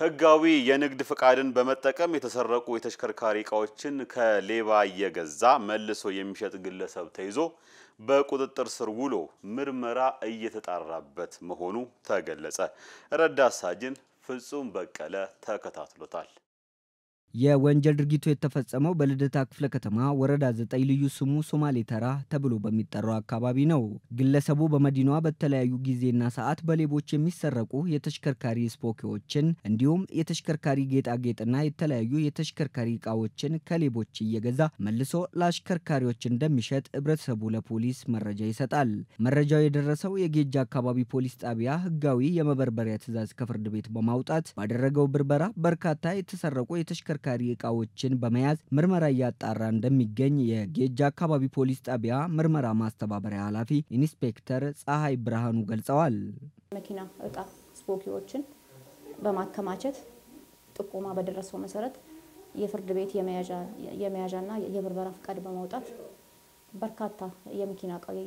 ህጋዊ የንግድ ፍቃድን በመጠቀም የተሰረቁ የተሽከርካሪ እቃዎችን ከሌባ እየገዛ መልሶ የሚሸጥ ግለሰብ ተይዞ በቁጥጥር ስር ውሎ ምርመራ እየተጣራበት መሆኑ ተገለጸ። ረዳት ሳጅን ፍጹም በቀለ ተከታትሎታል። የወንጀል ድርጊቱ የተፈጸመው በልደታ ክፍለ ከተማ ወረዳ ዘጠኝ ልዩ ስሙ ሶማሌ ተራ ተብሎ በሚጠራው አካባቢ ነው። ግለሰቡ በመዲናዋ በተለያዩ ጊዜና ሰዓት በሌቦች የሚሰረቁ የተሽከርካሪ ስፖኪዎችን እንዲሁም የተሽከርካሪ ጌጣጌጥና የተለያዩ የተሽከርካሪ እቃዎችን ከሌቦች እየገዛ መልሶ ለአሽከርካሪዎች እንደሚሸጥ ህብረተሰቡ ለፖሊስ መረጃ ይሰጣል። መረጃው የደረሰው የጌጃ አካባቢ ፖሊስ ጣቢያ ህጋዊ የመበርበሪያ ትዕዛዝ ከፍርድ ቤት በማውጣት ባደረገው ብርበራ በርካታ የተሰረቁ የተሽከርካሪ ተሽከርካሪ እቃዎችን በመያዝ ምርመራ እያጣራ እንደሚገኝ የጌጃ አካባቢ ፖሊስ ጣቢያ ምርመራ ማስተባበሪያ ኃላፊ ኢንስፔክተር ፀሐይ ብርሃኑ ገልጸዋል። መኪና እቃ ስፖኪዎችን በማከማቸት ጥቆማ በደረሰው መሰረት የፍርድ ቤት የመያዣና የምርመራ ፍቃድ በማውጣት በርካታ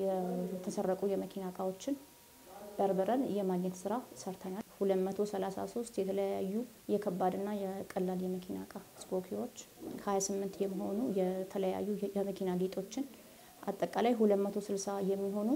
የተሰረቁ የመኪና እቃዎችን በርብረን የማግኘት ስራ ሰርተናል። 233 የተለያዩ የከባድና የቀላል የመኪና እቃ ስፖኪዎች፣ ከ28 የሚሆኑ የተለያዩ የመኪና ጌጦችን አጠቃላይ 260 የሚሆኑ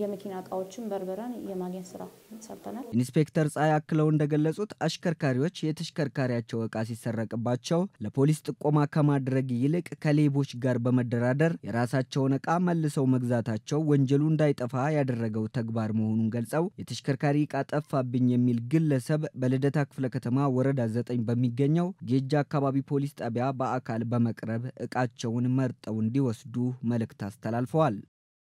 የመኪና እቃዎችን በርብረን የማግኘት ስራ ሰርተናል። ኢንስፔክተር ፀሐይ አክለው እንደገለጹት አሽከርካሪዎች የተሽከርካሪያቸው እቃ ሲሰረቅባቸው ለፖሊስ ጥቆማ ከማድረግ ይልቅ ከሌቦች ጋር በመደራደር የራሳቸውን እቃ መልሰው መግዛታቸው ወንጀሉ እንዳይጠፋ ያደረገው ተግባር መሆኑን ገልጸው የተሽከርካሪ እቃ ጠፋብኝ የሚል ግለሰብ በልደታ ክፍለ ከተማ ወረዳ ዘጠኝ በሚገኘው ጌጃ አካባቢ ፖሊስ ጣቢያ በአካል በመቅረብ እቃቸውን መርጠው እንዲወስዱ መልእክት አስተላልፈዋል።